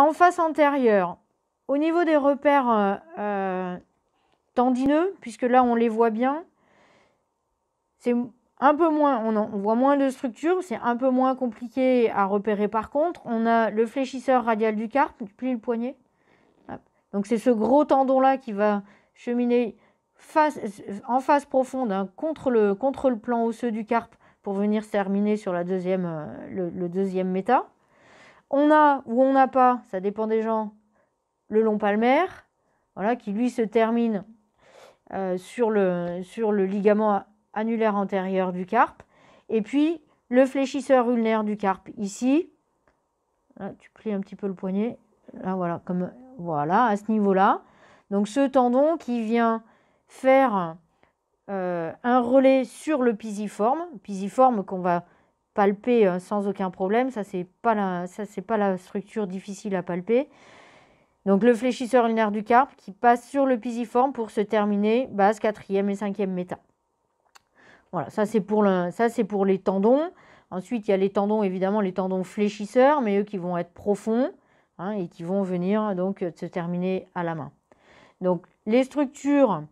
En face antérieure, au niveau des repères euh, euh, tendineux, puisque là on les voit bien, c'est un peu moins, on, voit moins de structure, c'est un peu moins compliqué à repérer par contre. On a le fléchisseur radial du carpe, plie le poignet. Donc c'est ce gros tendon là qui va cheminer en face profonde hein, contre, le, plan osseux du carpe pour venir terminer sur la deuxième, euh, le, le deuxième méta. On a ou on n'a pas, ça dépend des gens, le long palmaire, voilà, qui lui se termine euh, sur, le, sur le ligament annulaire antérieur du carpe. Et puis le fléchisseur ulnaire du carpe ici. tu plies un petit peu le poignet. Là, voilà, comme voilà, à ce niveau-là. Donc ce tendon qui vient faire euh, un relais sur le pisiforme, pisiforme qu'on va palper euh, sans aucun problème. Ça, c'est pas la, ça, c'est pas la structure difficile à palper. Donc le fléchisseur lunaire du carpe qui passe sur le pisiforme pour se terminer base quatrième et cinquième méta. Voilà, ça c'est pour, le, ça, c'est pour les tendons. Ensuite, il y a les tendons, évidemment, les tendons fléchisseurs, mais eux qui vont être profonds hein, et qui vont venir donc se terminer à la main. Donc, les structures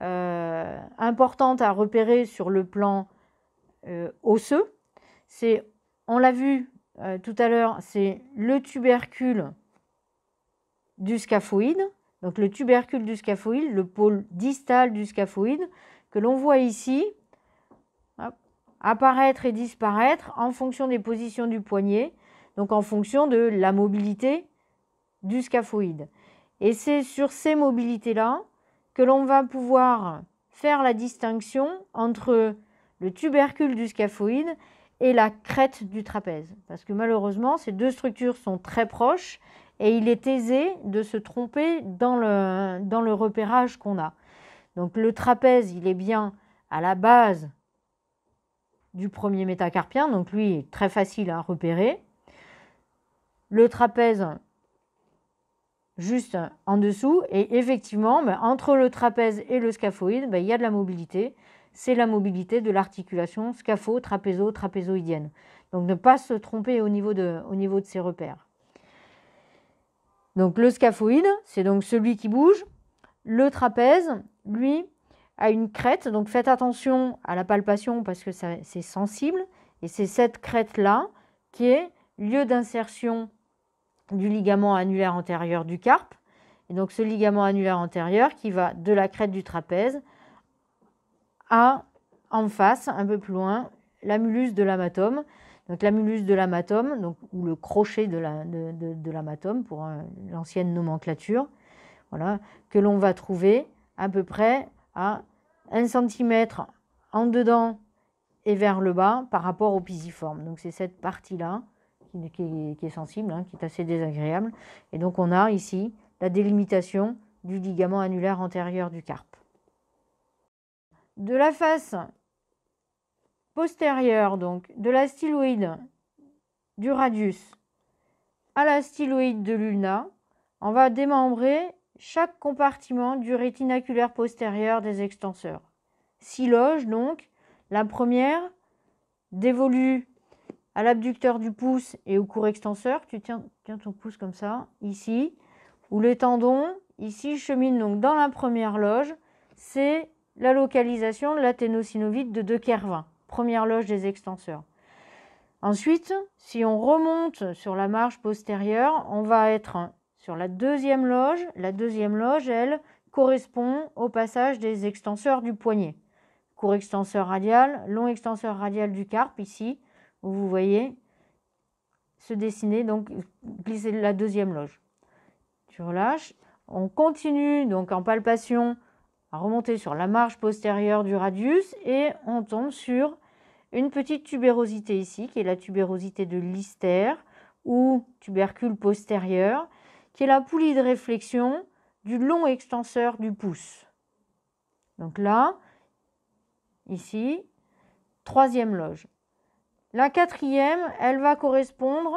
euh, importantes à repérer sur le plan euh, osseux, c'est, on l'a vu euh, tout à l'heure, c'est le tubercule du scaphoïde, donc le tubercule du scaphoïde, le pôle distal du scaphoïde, que l'on voit ici apparaître et disparaître en fonction des positions du poignet, donc en fonction de la mobilité du scaphoïde. Et c'est sur ces mobilités-là que l'on va pouvoir faire la distinction entre le tubercule du scaphoïde et la crête du trapèze. Parce que malheureusement, ces deux structures sont très proches et il est aisé de se tromper dans le, repérage qu'on a. Donc le trapèze, il est bien à la base du premier métacarpien, donc lui, est très facile à repérer. Le trapèze, juste en dessous, et effectivement, ben, entre le trapèze et le scaphoïde, ben, il y a de la mobilité c'est la mobilité de l'articulation scapho-trapézo-trapézoïdienne. Donc ne pas se tromper au niveau de, ces repères. Donc le scaphoïde, c'est donc celui qui bouge. Le trapèze, lui, a une crête. Donc faites attention à la palpation parce que c'est sensible. Et c'est cette crête-là qui est lieu d'insertion du ligament annulaire antérieur du carpe. Et donc ce ligament annulaire antérieur qui va de la crête du trapèze à en face, un peu plus loin, l'amulus de l'amatome. Donc l'amulus de l'amatome, ou le crochet de, l'amatome pour euh, l'ancienne nomenclature, voilà, que l'on va trouver à peu près à 1 cm en dedans et vers le bas par rapport au pisiforme. Donc c'est cette partie-là qui, est, sensible, hein, qui est assez désagréable. Et donc on a ici la délimitation du ligament annulaire antérieur du carpe de la face postérieure, donc de la styloïde du radius à la styloïde de l'ulna, on va démembrer chaque compartiment du rétinaculaire postérieur des extenseurs. Six loges donc. La première dévolue à l'abducteur du pouce et au court extenseur. Tu tiens, ton pouce comme ça, ici. Où les tendons, ici, cheminent donc dans la première loge. C'est la localisation de la de De Kervin, première loge des extenseurs. Ensuite, si on remonte sur la marge postérieure, on va être sur la deuxième loge. La deuxième loge, elle, correspond au passage des extenseurs du poignet. Court extenseur radial, long extenseur radial du carpe, ici, où vous voyez se dessiner, donc glisser la deuxième loge. Tu relâches, On continue donc en palpation remonter sur la marge postérieure du radius et on tombe sur une petite tubérosité ici qui est la tubérosité de Lister ou tubercule postérieur qui est la poulie de réflexion du long extenseur du pouce. Donc là, ici, troisième loge. La quatrième, elle va correspondre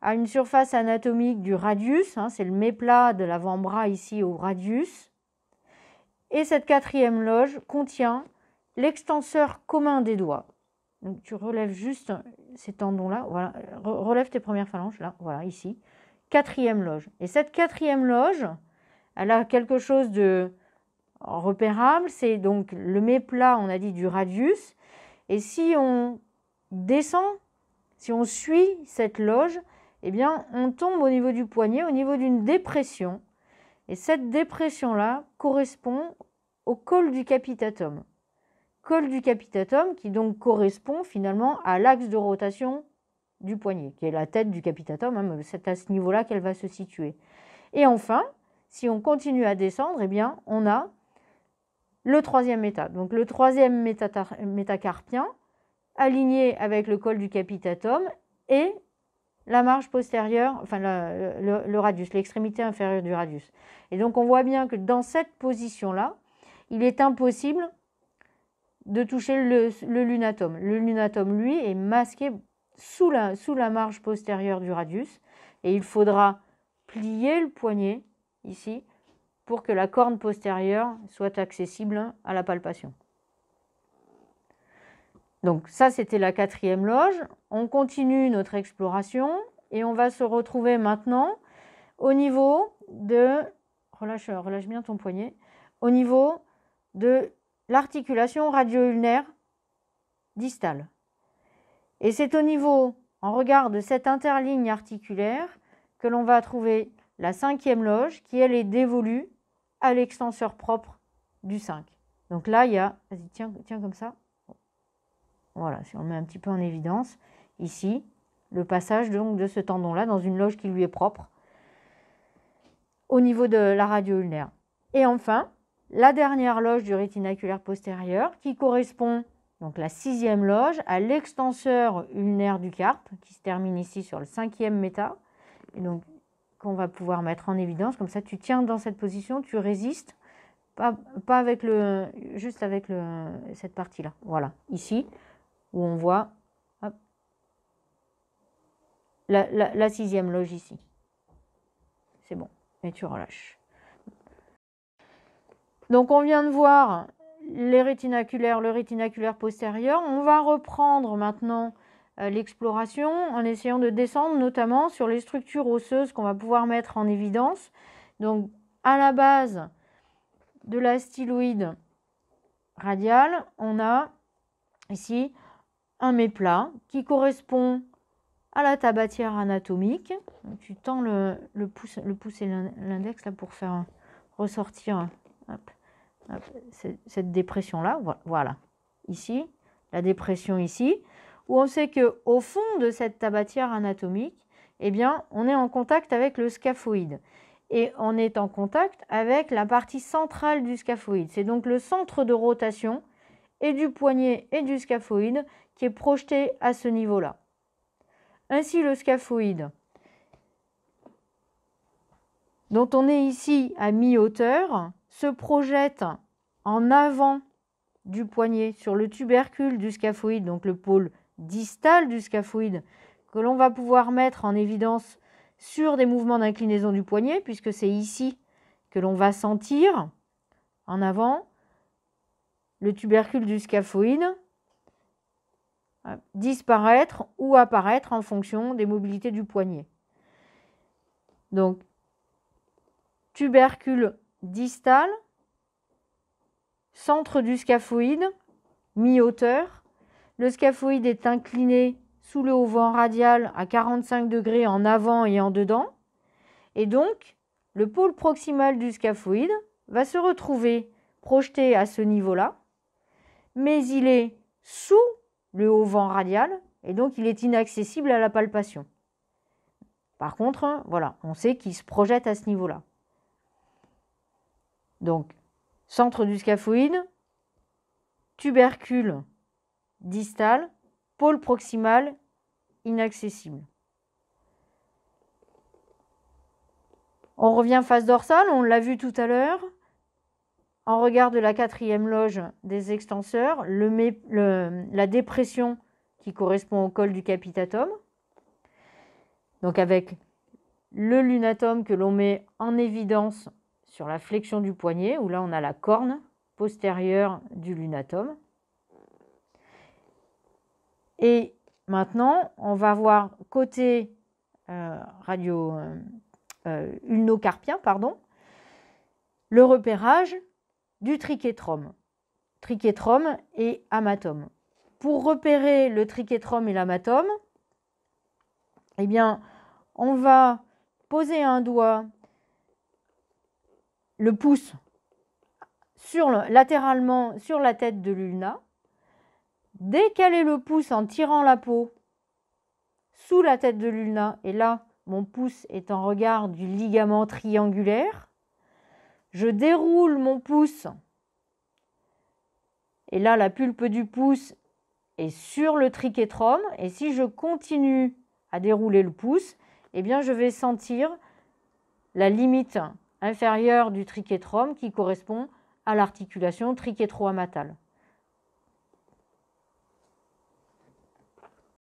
à une surface anatomique du radius, hein, c'est le méplat de l'avant-bras ici au radius, et cette quatrième loge contient l'extenseur commun des doigts. Donc tu relèves juste ces tendons-là, voilà, relève tes premières phalanges, là, voilà, ici. Quatrième loge. Et cette quatrième loge, elle a quelque chose de repérable, c'est donc le méplat, on a dit, du radius. Et si on descend, si on suit cette loge, eh bien, on tombe au niveau du poignet, au niveau d'une dépression et cette dépression-là correspond au col du capitatum. Col du capitatum qui donc correspond finalement à l'axe de rotation du poignet, qui est la tête du capitatum, hein, c'est à ce niveau-là qu'elle va se situer. Et enfin, si on continue à descendre, eh bien, on a le troisième état. Donc le troisième métacarpien, aligné avec le col du capitatum et la marge postérieure, enfin le, radius, l'extrémité inférieure du radius. Et donc on voit bien que dans cette position-là, il est impossible de toucher le, le, lunatum. Le lunatum, lui, est masqué sous la marge postérieure du radius. Et il faudra plier le poignet, ici, pour que la corne postérieure soit accessible à la palpation. Donc ça, c'était la quatrième loge. On continue notre exploration et on va se retrouver maintenant au niveau de... Relâche, euh, relâche bien ton poignet. Au niveau de l'articulation radio-ulnaire distale. Et c'est au niveau, en regard de cette interligne articulaire, que l'on va trouver la cinquième loge qui, elle, est dévolue à l'extenseur propre du 5. Donc là, il y a... Vas-y, tiens, tiens comme ça. Voilà, si on met un petit peu en évidence, ici, le passage donc de ce tendon-là dans une loge qui lui est propre au niveau de la radio ulnaire. Et enfin, la dernière loge du rétinaculaire postérieur qui correspond, donc la sixième loge, à l'extenseur ulnaire du carpe qui se termine ici sur le cinquième méta. Et donc, qu'on va pouvoir mettre en évidence. Comme ça, tu tiens dans cette position, tu résistes, pas, pas avec le, juste avec le, cette partie-là. Voilà, ici où on voit la, sixième loge ici. C'est bon. mais tu relâches. Donc on vient de voir les rétinaculaires, le rétinaculaire postérieur. On va reprendre maintenant euh, l'exploration en essayant de descendre notamment sur les structures osseuses qu'on va pouvoir mettre en évidence. Donc à la base de la styloïde radiale, on a ici un méplat qui correspond à la tabatière anatomique. tu tends le, pouce, et l'index pour faire ressortir cette, dépression là. Voilà, ici, la dépression ici, où on sait que au fond de cette tabatière anatomique, eh bien, on est en contact avec le scaphoïde et on est en contact avec la partie centrale du scaphoïde. C'est donc le centre de rotation et du poignet et du scaphoïde qui est projeté à ce niveau-là. Ainsi, le scaphoïde, dont on est ici à mi-hauteur, se projette en avant du poignet sur le tubercule du scaphoïde, donc le pôle distal du scaphoïde, que l'on va pouvoir mettre en évidence sur des mouvements d'inclinaison du poignet, puisque c'est ici que l'on va sentir en avant le tubercule du scaphoïde disparaître ou apparaître en fonction des mobilités du poignet. Donc, tubercule distal, centre du scaphoïde, mi-hauteur. Le scaphoïde est incliné sous le haut vent radial à 45 degrés en avant et en dedans. Et donc, le pôle proximal du scaphoïde va se retrouver projeté à ce niveau-là, mais il est sous le haut vent radial, et donc il est inaccessible à la palpation. Par contre, hein, voilà, on sait qu'il se projette à ce niveau-là. Donc, centre du scaphoïde, tubercule distal, pôle proximal inaccessible. On revient face dorsale, on l'a vu tout à l'heure en regard de la quatrième loge des extenseurs, le, la dépression qui correspond au col du capitatum, donc avec le lunatum que l'on met en évidence sur la flexion du poignet, où là on a la corne postérieure du lunatum. Et maintenant, on va voir côté euh, radio euh, euh, ulnocarpien, pardon, le repérage du trichétrome. Trichétrome et amatome. Pour repérer le trichétrome et l'amatome, eh bien, on va poser un doigt, le pouce, sur latéralement sur la tête de l'ulna, décaler le pouce en tirant la peau sous la tête de l'ulna, et là, mon pouce est en regard du ligament triangulaire, je déroule mon pouce. Et là, la pulpe du pouce est sur le trichétrome Et si je continue à dérouler le pouce, eh bien, je vais sentir la limite inférieure du trichétrome qui correspond à l'articulation trichétroamatale.